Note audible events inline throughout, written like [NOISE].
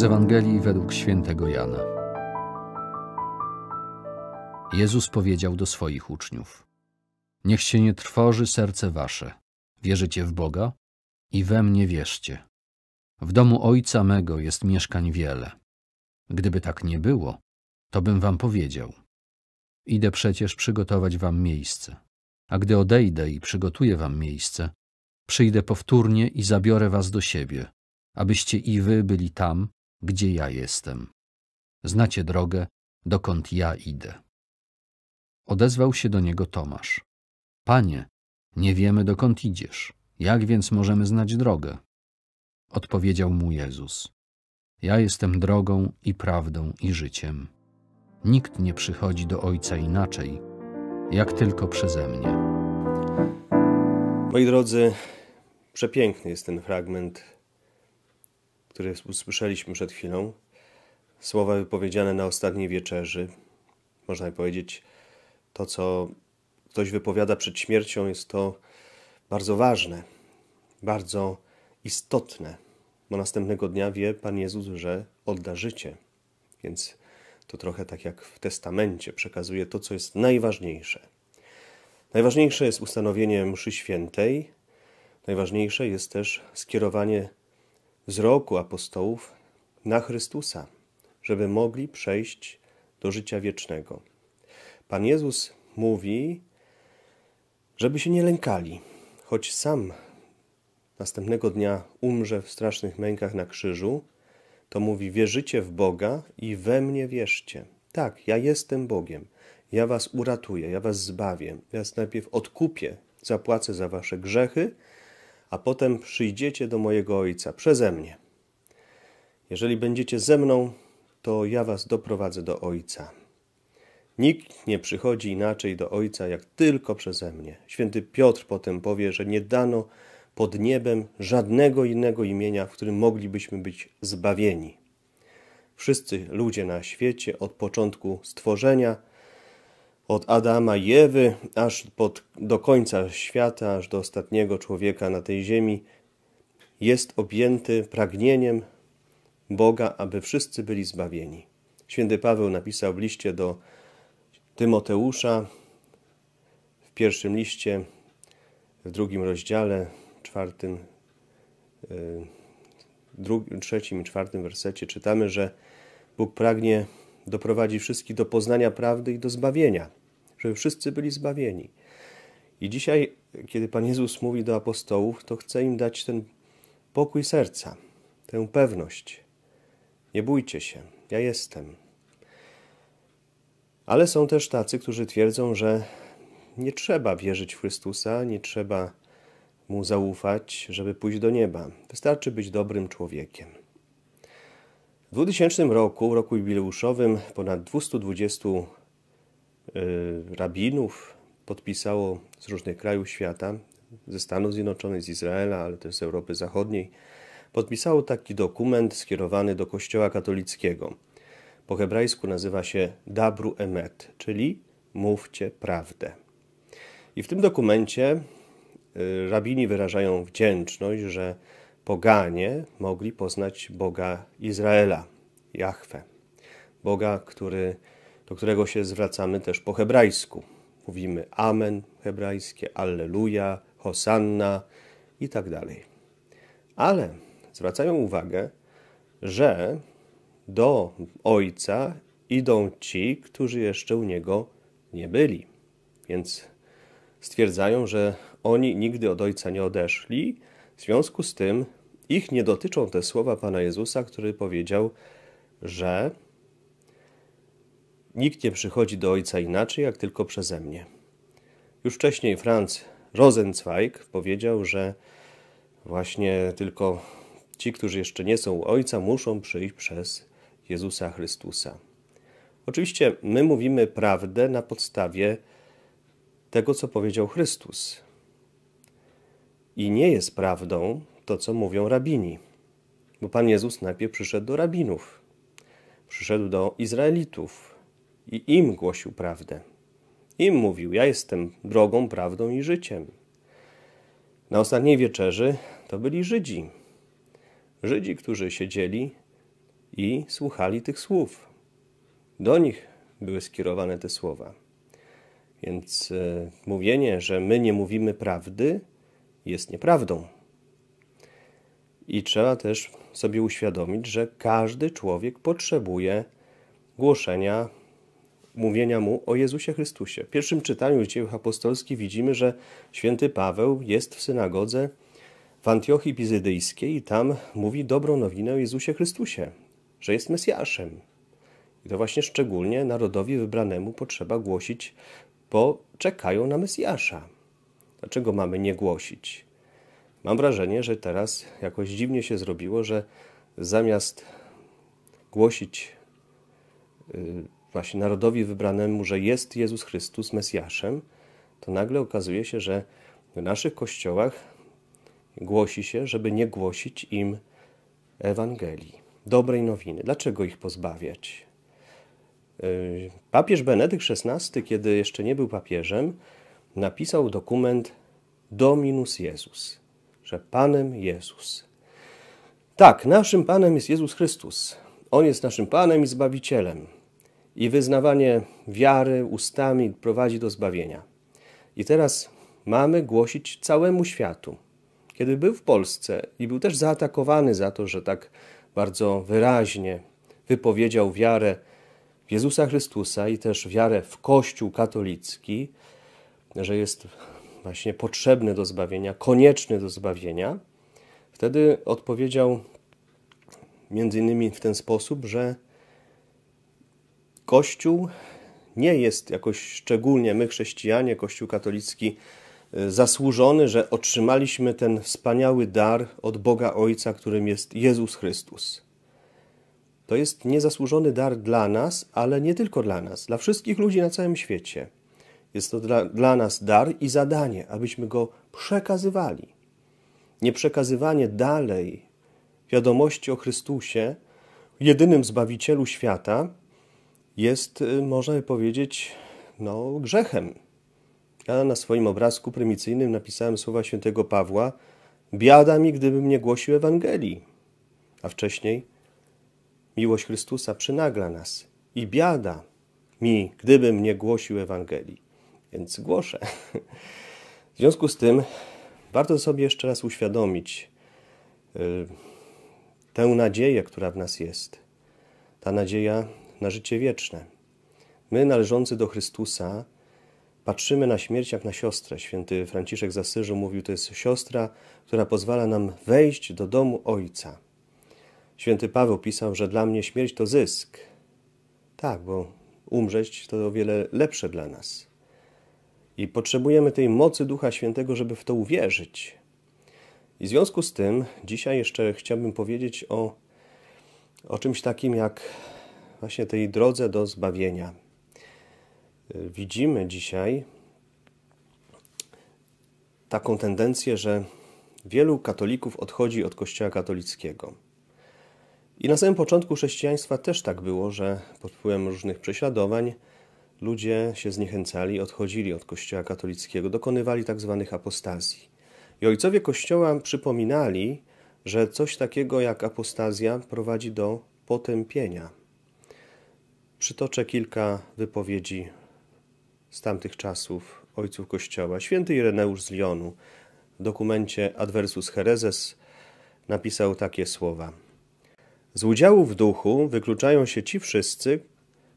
Z Ewangelii według świętego Jana. Jezus powiedział do swoich uczniów: Niech się nie trwoży serce wasze. Wierzycie w Boga i we mnie wierzcie. W domu Ojca mego jest mieszkań wiele. Gdyby tak nie było, to bym wam powiedział. Idę przecież przygotować wam miejsce. A gdy odejdę i przygotuję wam miejsce, przyjdę powtórnie i zabiorę was do siebie, abyście i wy byli tam, gdzie ja jestem. Znacie drogę, dokąd ja idę. Odezwał się do niego Tomasz. Panie, nie wiemy dokąd idziesz, jak więc możemy znać drogę? Odpowiedział mu Jezus. Ja jestem drogą i prawdą i życiem. Nikt nie przychodzi do Ojca inaczej, jak tylko przeze mnie. Moi drodzy, przepiękny jest ten fragment które usłyszeliśmy przed chwilą, słowa wypowiedziane na ostatniej wieczerzy, można powiedzieć, to co ktoś wypowiada przed śmiercią, jest to bardzo ważne, bardzo istotne, bo następnego dnia wie Pan Jezus, że odda życie. Więc to trochę tak jak w testamencie przekazuje to, co jest najważniejsze. Najważniejsze jest ustanowienie mszy świętej, najważniejsze jest też skierowanie z roku apostołów na Chrystusa, żeby mogli przejść do życia wiecznego. Pan Jezus mówi, żeby się nie lękali, choć sam następnego dnia umrze w strasznych mękach na krzyżu, to mówi: Wierzycie w Boga i we mnie wierzcie. Tak, ja jestem Bogiem. Ja was uratuję, ja was zbawię. Ja najpierw odkupię, zapłacę za wasze grzechy, a potem przyjdziecie do mojego Ojca przeze mnie. Jeżeli będziecie ze mną, to ja was doprowadzę do Ojca. Nikt nie przychodzi inaczej do Ojca, jak tylko przeze mnie. Święty Piotr potem powie, że nie dano pod niebem żadnego innego imienia, w którym moglibyśmy być zbawieni. Wszyscy ludzie na świecie od początku stworzenia od Adama i Ewy aż pod, do końca świata, aż do ostatniego człowieka na tej ziemi, jest objęty pragnieniem Boga, aby wszyscy byli zbawieni. Święty Paweł napisał w liście do Tymoteusza w pierwszym liście, w drugim rozdziale, czwartym, y, drugim, trzecim i czwartym wersecie czytamy, że Bóg pragnie doprowadzi wszystkich do poznania prawdy i do zbawienia, żeby wszyscy byli zbawieni. I dzisiaj, kiedy Pan Jezus mówi do apostołów, to chce im dać ten pokój serca, tę pewność. Nie bójcie się, ja jestem. Ale są też tacy, którzy twierdzą, że nie trzeba wierzyć w Chrystusa, nie trzeba mu zaufać, żeby pójść do nieba. Wystarczy być dobrym człowiekiem. W 2000 roku, roku jubileuszowym, ponad 220 y, rabinów podpisało z różnych krajów świata, ze Stanów Zjednoczonych, z Izraela, ale też z Europy Zachodniej, podpisało taki dokument skierowany do Kościoła katolickiego. Po hebrajsku nazywa się Dabru Emet, czyli mówcie prawdę. I w tym dokumencie y, rabini wyrażają wdzięczność, że poganie mogli poznać Boga Izraela, Jahwe. Boga, który, do którego się zwracamy też po hebrajsku. Mówimy Amen hebrajskie, Alleluja, Hosanna i tak dalej. Ale zwracają uwagę, że do Ojca idą ci, którzy jeszcze u Niego nie byli. Więc stwierdzają, że oni nigdy od Ojca nie odeszli, w związku z tym ich nie dotyczą te słowa Pana Jezusa, który powiedział, że nikt nie przychodzi do Ojca inaczej, jak tylko przeze mnie. Już wcześniej Franz Rosenzweig powiedział, że właśnie tylko ci, którzy jeszcze nie są u Ojca, muszą przyjść przez Jezusa Chrystusa. Oczywiście my mówimy prawdę na podstawie tego, co powiedział Chrystus. I nie jest prawdą to, co mówią rabini. Bo Pan Jezus najpierw przyszedł do rabinów, przyszedł do Izraelitów i im głosił prawdę. Im mówił: Ja jestem drogą, prawdą i życiem. Na ostatniej wieczerzy to byli Żydzi. Żydzi, którzy siedzieli i słuchali tych słów. Do nich były skierowane te słowa. Więc e, mówienie, że my nie mówimy prawdy, jest nieprawdą. I trzeba też sobie uświadomić, że każdy człowiek potrzebuje głoszenia, mówienia mu o Jezusie Chrystusie. W pierwszym czytaniu dziejów apostolskich widzimy, że święty Paweł jest w synagodze w Antiochii Pizydyjskiej i tam mówi dobrą nowinę o Jezusie Chrystusie, że jest Mesjaszem. I to właśnie szczególnie narodowi wybranemu potrzeba głosić, bo czekają na Mesjasza. Dlaczego mamy nie głosić? Mam wrażenie, że teraz jakoś dziwnie się zrobiło, że zamiast głosić y, właśnie narodowi wybranemu, że jest Jezus Chrystus Mesjaszem, to nagle okazuje się, że w naszych kościołach głosi się, żeby nie głosić im Ewangelii, dobrej nowiny. Dlaczego ich pozbawiać? Y, papież Benedykt XVI, kiedy jeszcze nie był papieżem, napisał dokument Dominus Jezus że Panem Jezus. Tak, naszym Panem jest Jezus Chrystus. On jest naszym Panem i Zbawicielem. I wyznawanie wiary ustami prowadzi do zbawienia. I teraz mamy głosić całemu światu. Kiedy był w Polsce i był też zaatakowany za to, że tak bardzo wyraźnie wypowiedział wiarę w Jezusa Chrystusa i też wiarę w Kościół katolicki, że jest właśnie potrzebny do zbawienia, konieczny do zbawienia, wtedy odpowiedział między innymi w ten sposób, że Kościół nie jest jakoś szczególnie my chrześcijanie, Kościół katolicki y, zasłużony, że otrzymaliśmy ten wspaniały dar od Boga Ojca, którym jest Jezus Chrystus. To jest niezasłużony dar dla nas, ale nie tylko dla nas, dla wszystkich ludzi na całym świecie. Jest to dla, dla nas dar i zadanie, abyśmy go przekazywali. Nieprzekazywanie dalej wiadomości o Chrystusie, jedynym Zbawicielu świata, jest, y, można by powiedzieć, no, grzechem. Ja na swoim obrazku prymicyjnym napisałem słowa świętego Pawła Biada mi, gdybym nie głosił Ewangelii. A wcześniej miłość Chrystusa przynagla nas. I biada mi, gdybym nie głosił Ewangelii więc głoszę. W związku z tym warto sobie jeszcze raz uświadomić y, tę nadzieję, która w nas jest. Ta nadzieja na życie wieczne. My, należący do Chrystusa, patrzymy na śmierć jak na siostrę. Święty Franciszek z Asyżu mówił, to jest siostra, która pozwala nam wejść do domu Ojca. Święty Paweł pisał, że dla mnie śmierć to zysk. Tak, bo umrzeć to o wiele lepsze dla nas. I potrzebujemy tej mocy Ducha Świętego, żeby w to uwierzyć. I w związku z tym dzisiaj jeszcze chciałbym powiedzieć o, o czymś takim jak właśnie tej drodze do zbawienia. Widzimy dzisiaj taką tendencję, że wielu katolików odchodzi od Kościoła katolickiego. I na samym początku chrześcijaństwa też tak było, że pod wpływem różnych prześladowań ludzie się zniechęcali, odchodzili od Kościoła katolickiego, dokonywali tak zwanych apostazji. I ojcowie Kościoła przypominali, że coś takiego jak apostazja prowadzi do potępienia. Przytoczę kilka wypowiedzi z tamtych czasów ojców Kościoła. Święty Ireneusz z Lyonu w dokumencie Adversus Hereses napisał takie słowa. Z udziału w duchu wykluczają się ci wszyscy,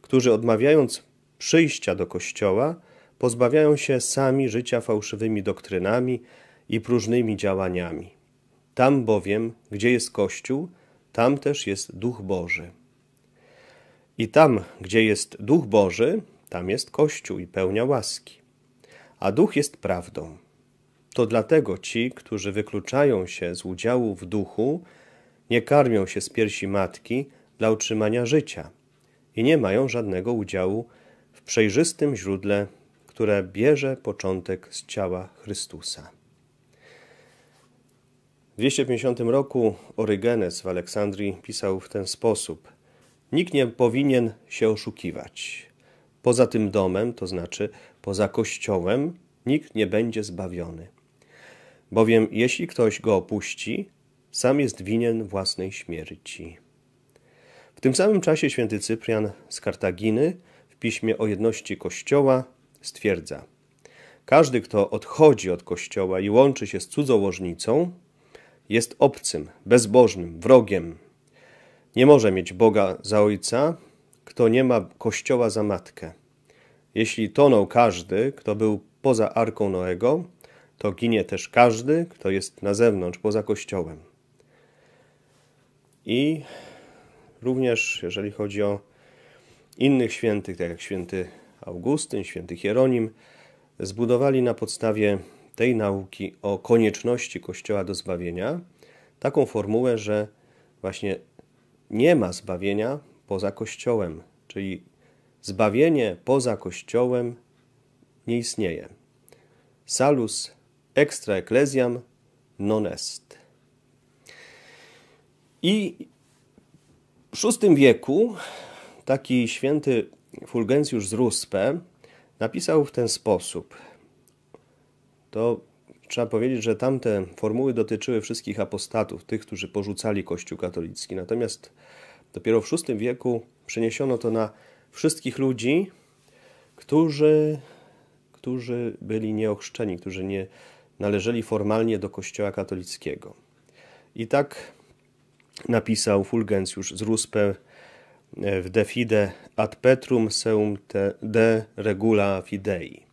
którzy odmawiając przyjścia do Kościoła pozbawiają się sami życia fałszywymi doktrynami i próżnymi działaniami. Tam bowiem, gdzie jest Kościół, tam też jest Duch Boży. I tam, gdzie jest Duch Boży, tam jest Kościół i pełnia łaski. A Duch jest prawdą. To dlatego ci, którzy wykluczają się z udziału w Duchu, nie karmią się z piersi matki dla utrzymania życia i nie mają żadnego udziału w w przejrzystym źródle, które bierze początek z ciała Chrystusa. W 250 roku Orygenes w Aleksandrii pisał w ten sposób: Nikt nie powinien się oszukiwać. Poza tym domem, to znaczy poza kościołem, nikt nie będzie zbawiony. Bowiem jeśli ktoś go opuści, sam jest winien własnej śmierci. W tym samym czasie święty Cyprian z Kartaginy Piśmie o jedności Kościoła stwierdza: Każdy, kto odchodzi od Kościoła i łączy się z cudzołożnicą, jest obcym, bezbożnym, wrogiem. Nie może mieć Boga za ojca, kto nie ma Kościoła za matkę. Jeśli tonął każdy, kto był poza arką Noego, to ginie też każdy, kto jest na zewnątrz, poza Kościołem. I również, jeżeli chodzi o innych świętych, tak jak święty Augustyn, święty Hieronim, zbudowali na podstawie tej nauki o konieczności Kościoła do zbawienia taką formułę, że właśnie nie ma zbawienia poza Kościołem, czyli zbawienie poza Kościołem nie istnieje. Salus extra ecclesiam non est. I w VI wieku taki święty Fulgencjusz z Ruspe napisał w ten sposób. To trzeba powiedzieć, że tamte formuły dotyczyły wszystkich apostatów, tych, którzy porzucali Kościół katolicki. Natomiast dopiero w VI wieku przeniesiono to na wszystkich ludzi, którzy, którzy byli nieochrzczeni, którzy nie należeli formalnie do Kościoła katolickiego. I tak napisał Fulgencjusz z Ruspę w De Fide ad Petrum seum te de regula fidei.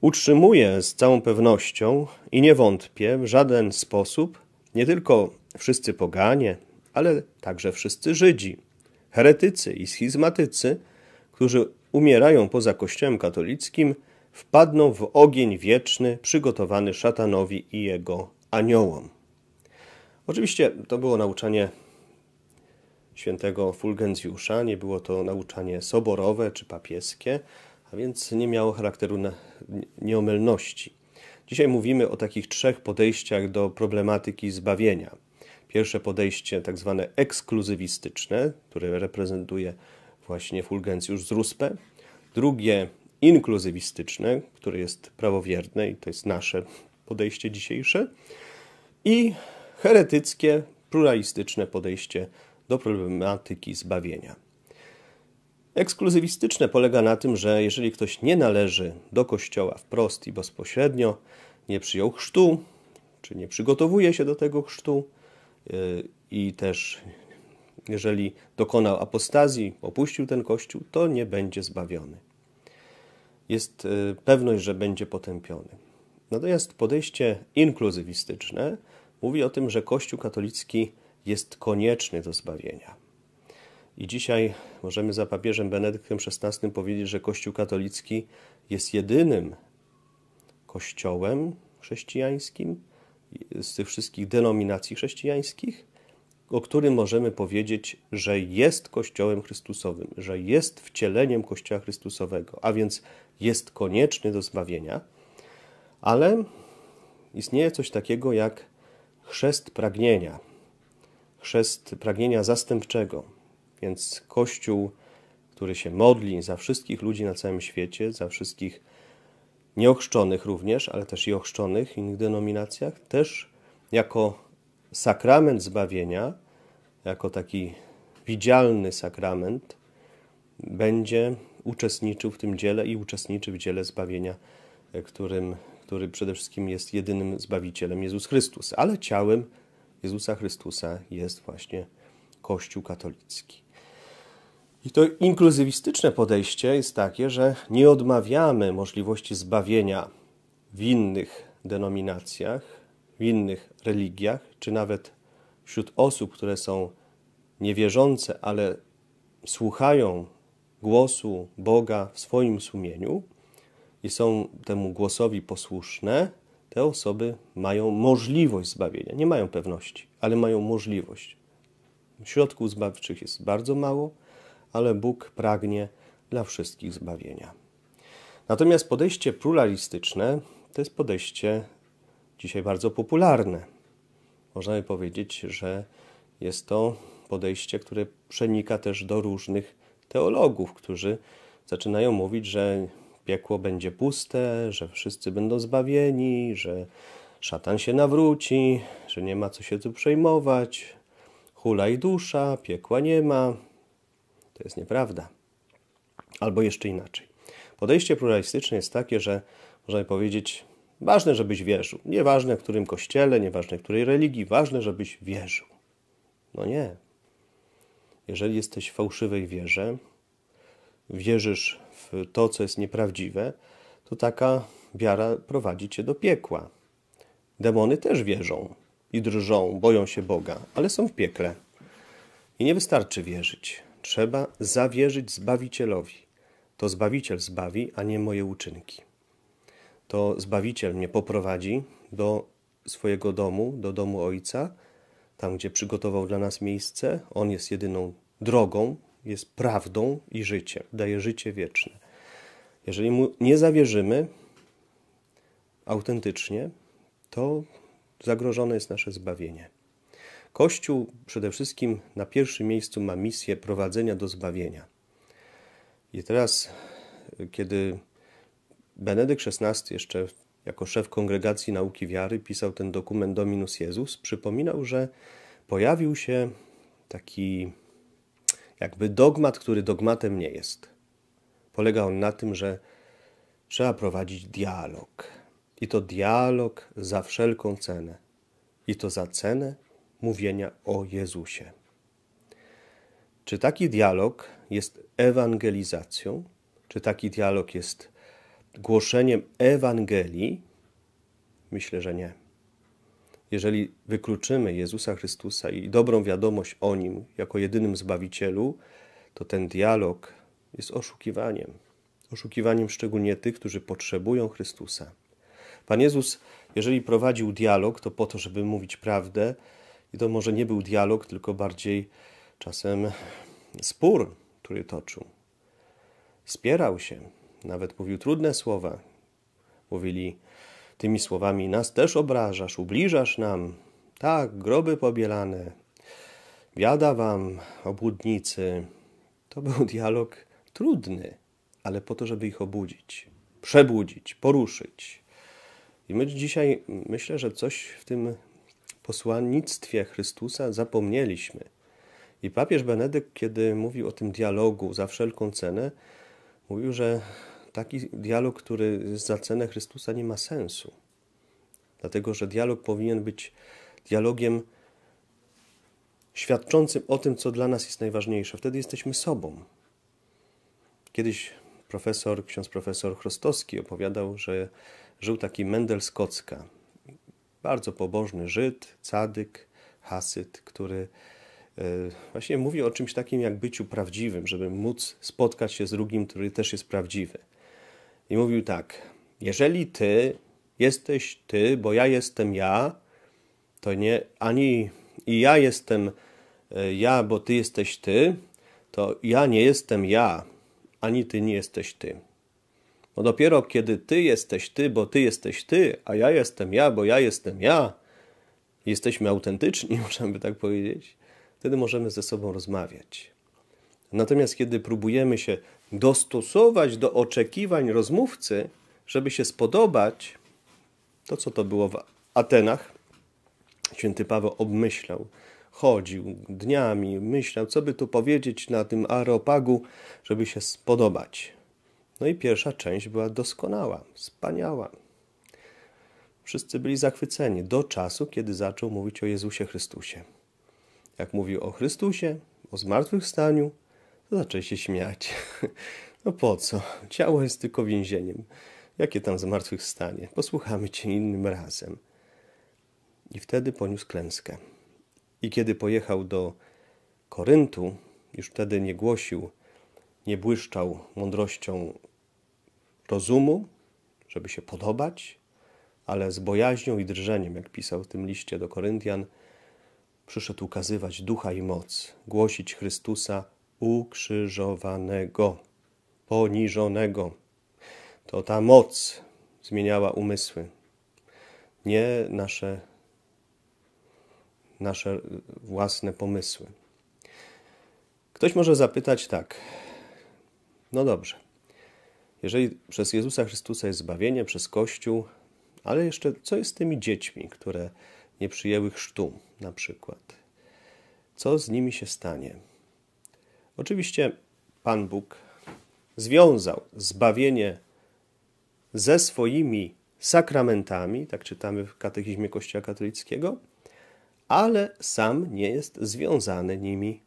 Utrzymuje z całą pewnością i nie wątpię w żaden sposób nie tylko wszyscy poganie, ale także wszyscy Żydzi, heretycy i schizmatycy, którzy umierają poza Kościołem katolickim, wpadną w ogień wieczny przygotowany szatanowi i jego aniołom. Oczywiście to było nauczanie świętego Fulgencjusza. Nie było to nauczanie soborowe czy papieskie, a więc nie miało charakteru nieomylności. Dzisiaj mówimy o takich trzech podejściach do problematyki zbawienia. Pierwsze podejście, tak zwane ekskluzywistyczne, które reprezentuje właśnie Fulgencjusz z Ruspę. Drugie inkluzywistyczne, które jest prawowierne i to jest nasze podejście dzisiejsze. I heretyckie, pluralistyczne podejście do problematyki zbawienia. Ekskluzywistyczne polega na tym, że jeżeli ktoś nie należy do kościoła wprost i bezpośrednio, nie przyjął chrztu, czy nie przygotowuje się do tego chrztu yy, i też jeżeli dokonał apostazji, opuścił ten kościół, to nie będzie zbawiony. Jest yy, pewność, że będzie potępiony. Natomiast podejście inkluzywistyczne mówi o tym, że Kościół katolicki jest konieczny do zbawienia. I dzisiaj możemy za papieżem Benedyktem XVI powiedzieć, że Kościół katolicki jest jedynym kościołem chrześcijańskim z tych wszystkich denominacji chrześcijańskich, o którym możemy powiedzieć, że jest Kościołem Chrystusowym, że jest wcieleniem Kościoła Chrystusowego, a więc jest konieczny do zbawienia, ale istnieje coś takiego jak chrzest pragnienia chrzest pragnienia zastępczego. Więc Kościół, który się modli za wszystkich ludzi na całym świecie, za wszystkich nieochrzczonych również, ale też i ochrzczonych w innych denominacjach, też jako sakrament zbawienia, jako taki widzialny sakrament, będzie uczestniczył w tym dziele i uczestniczy w dziele zbawienia, e, którym, który przede wszystkim jest jedynym zbawicielem Jezus Chrystus, ale ciałem Jezusa Chrystusa jest właśnie Kościół katolicki. I to inkluzywistyczne podejście jest takie, że nie odmawiamy możliwości zbawienia w innych denominacjach, w innych religiach, czy nawet wśród osób, które są niewierzące, ale słuchają głosu Boga w swoim sumieniu i są temu głosowi posłuszne, te osoby mają możliwość zbawienia. Nie mają pewności, ale mają możliwość. Środków zbawczych jest bardzo mało, ale Bóg pragnie dla wszystkich zbawienia. Natomiast podejście pluralistyczne to jest podejście dzisiaj bardzo popularne. Można by powiedzieć, że jest to podejście, które przenika też do różnych teologów, którzy zaczynają mówić, że piekło będzie puste, że wszyscy będą zbawieni, że szatan się nawróci, że nie ma co się tu przejmować, hula i dusza, piekła nie ma. To jest nieprawda. Albo jeszcze inaczej. Podejście pluralistyczne jest takie, że można powiedzieć, ważne, żebyś wierzył. Nieważne, w którym kościele, nieważne, w której religii, ważne, żebyś wierzył. No nie. Jeżeli jesteś w fałszywej wierze, wierzysz w to, co jest nieprawdziwe, to taka wiara prowadzi cię do piekła. Demony też wierzą i drżą, boją się Boga, ale są w piekle. I nie wystarczy wierzyć. Trzeba zawierzyć Zbawicielowi. To Zbawiciel zbawi, a nie moje uczynki. To Zbawiciel mnie poprowadzi do swojego domu, do domu Ojca, tam gdzie przygotował dla nas miejsce. On jest jedyną drogą, jest prawdą i życiem, daje życie wieczne. Jeżeli mu nie zawierzymy autentycznie, to zagrożone jest nasze zbawienie. Kościół przede wszystkim na pierwszym miejscu ma misję prowadzenia do zbawienia. I teraz, kiedy Benedykt XVI jeszcze jako szef kongregacji nauki wiary pisał ten dokument Dominus Jezus, przypominał, że pojawił się taki jakby dogmat, który dogmatem nie jest. Polega on na tym, że trzeba prowadzić dialog. I to dialog za wszelką cenę. I to za cenę mówienia o Jezusie. Czy taki dialog jest ewangelizacją? Czy taki dialog jest głoszeniem Ewangelii? Myślę, że nie jeżeli wykluczymy Jezusa Chrystusa i dobrą wiadomość o Nim jako jedynym Zbawicielu, to ten dialog jest oszukiwaniem. Oszukiwaniem szczególnie tych, którzy potrzebują Chrystusa. Pan Jezus, jeżeli prowadził dialog, to po to, żeby mówić prawdę, i to może nie był dialog, tylko bardziej czasem spór, który toczył. Spierał się, nawet mówił trudne słowa. Mówili, Tymi słowami nas też obrażasz, ubliżasz nam. Tak, groby pobielane. Biada wam, obłudnicy. To był dialog trudny, ale po to, żeby ich obudzić, przebudzić, poruszyć. I my dzisiaj myślę, że coś w tym posłannictwie Chrystusa zapomnieliśmy. I papież Benedykt, kiedy mówił o tym dialogu za wszelką cenę, mówił, że Taki dialog, który za cenę Chrystusa nie ma sensu. Dlatego, że dialog powinien być dialogiem świadczącym o tym, co dla nas jest najważniejsze. Wtedy jesteśmy sobą. Kiedyś profesor, ksiądz profesor Chrostowski opowiadał, że żył taki Mendel Skocka, Bardzo pobożny Żyd, cadyk, hasyt, który e, właśnie mówi o czymś takim jak byciu prawdziwym, żeby móc spotkać się z drugim, który też jest prawdziwy i mówił tak: Jeżeli ty jesteś ty, bo ja jestem ja, to nie ani i ja jestem e, ja, bo ty jesteś ty, to ja nie jestem ja, ani ty nie jesteś ty. Bo dopiero kiedy ty jesteś ty, bo ty jesteś ty, a ja jestem ja, bo ja jestem ja, jesteśmy autentyczni, [LAUGHS] możemy tak powiedzieć, wtedy możemy ze sobą rozmawiać. Natomiast kiedy próbujemy się dostosować do oczekiwań rozmówcy, żeby się spodobać, to co to było w Atenach, święty Paweł obmyślał, chodził dniami, myślał, co by tu powiedzieć na tym areopagu, żeby się spodobać. No i pierwsza część była doskonała, wspaniała. Wszyscy byli zachwyceni do czasu, kiedy zaczął mówić o Jezusie Chrystusie. Jak mówił o Chrystusie, o zmartwychwstaniu, Zaczęli się śmiać. [LAUGHS] No po co? Ciało jest tylko więzieniem. Jakie tam zmartwychwstanie? Posłuchamy cię innym razem. I wtedy poniósł klęskę. I kiedy pojechał do Koryntu, już wtedy nie głosił, nie błyszczał mądrością rozumu, żeby się podobać, ale z bojaźnią i drżeniem, jak pisał w tym liście do Koryntian, przyszedł ukazywać ducha i moc, głosić Chrystusa ukrzyżowanego, poniżonego. To ta moc zmieniała umysły, nie nasze, nasze własne pomysły. Ktoś może zapytać tak, no dobrze, jeżeli przez Jezusa Chrystusa jest zbawienie, przez Kościół, ale jeszcze co jest z tymi dziećmi, które nie przyjęły chrztu na przykład? Co z nimi się stanie? Oczywiście Pan Bóg związał zbawienie ze swoimi sakramentami, tak czytamy w katechizmie Kościoła katolickiego, ale sam nie jest związany nimi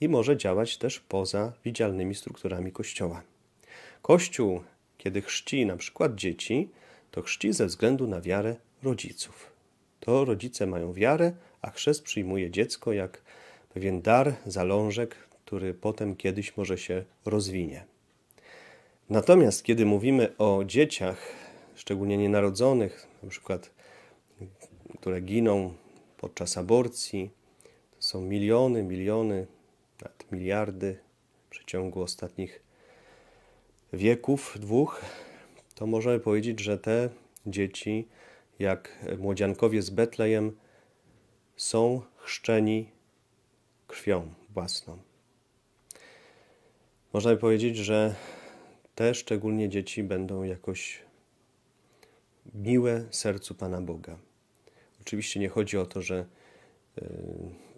i może działać też poza widzialnymi strukturami Kościoła. Kościół, kiedy chrzci na przykład dzieci, to chrzci ze względu na wiarę rodziców. To rodzice mają wiarę, a chrzest przyjmuje dziecko jak pewien dar, zalążek który potem kiedyś może się rozwinie. Natomiast kiedy mówimy o dzieciach, szczególnie nienarodzonych, na przykład które giną podczas aborcji, to są miliony, miliony, nawet miliardy w przeciągu ostatnich wieków, dwóch, to możemy powiedzieć, że te dzieci, jak młodziankowie z Betlejem, są chrzczeni krwią własną. Można by powiedzieć, że te szczególnie dzieci będą jakoś miłe sercu Pana Boga. Oczywiście nie chodzi o to, że y,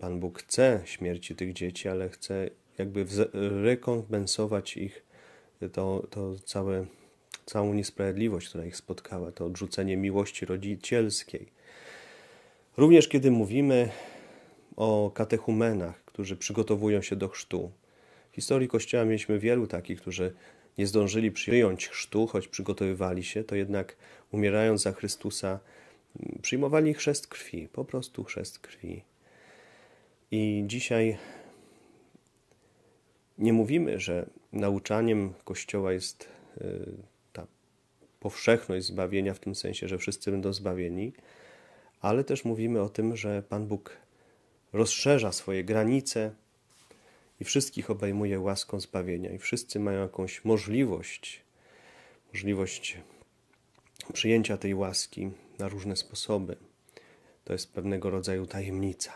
Pan Bóg chce śmierci tych dzieci, ale chce jakby rekompensować ich to, to całe, całą niesprawiedliwość, która ich spotkała, to odrzucenie miłości rodzicielskiej. Również kiedy mówimy o katechumenach, którzy przygotowują się do chrztu, historii Kościoła mieliśmy wielu takich, którzy nie zdążyli przyjąć chrztu, choć przygotowywali się, to jednak umierając za Chrystusa, mm, przyjmowali chrzest krwi, po prostu chrzest krwi. I dzisiaj nie mówimy, że nauczaniem Kościoła jest y, ta powszechność zbawienia, w tym sensie, że wszyscy będą zbawieni, ale też mówimy o tym, że Pan Bóg rozszerza swoje granice, i wszystkich obejmuje łaską zbawienia, i wszyscy mają jakąś możliwość, możliwość przyjęcia tej łaski na różne sposoby. To jest pewnego rodzaju tajemnica.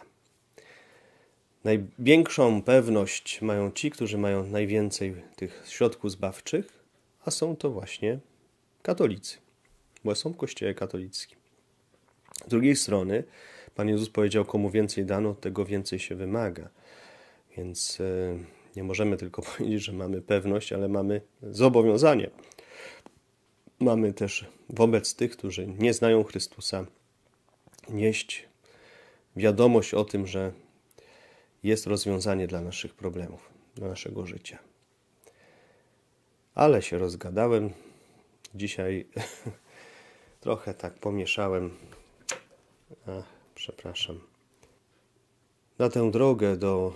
Największą pewność mają ci, którzy mają najwięcej tych środków zbawczych, a są to właśnie katolicy, bo są w Kościele katolickim. Z drugiej strony, Pan Jezus powiedział: Komu więcej dano, tego więcej się wymaga. Więc e, nie możemy tylko [LAUGHS] powiedzieć, że mamy pewność, ale mamy zobowiązanie. Mamy też wobec tych, którzy nie znają Chrystusa, nieść wiadomość o tym, że jest rozwiązanie dla naszych problemów, dla naszego życia. Ale się rozgadałem. Dzisiaj [LAUGHS] trochę tak pomieszałem. Ach, przepraszam. Na tę drogę do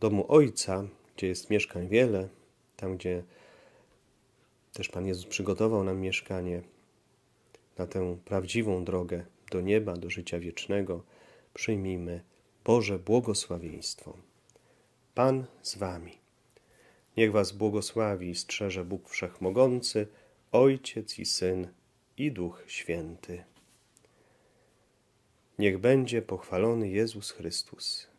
domu Ojca, gdzie jest mieszkań wiele, tam gdzie też Pan Jezus przygotował nam mieszkanie na tę prawdziwą drogę do nieba, do życia wiecznego, przyjmijmy Boże błogosławieństwo. Pan z Wami. Niech Was błogosławi i strzeże Bóg Wszechmogący, Ojciec i Syn i Duch Święty. Niech będzie pochwalony Jezus Chrystus.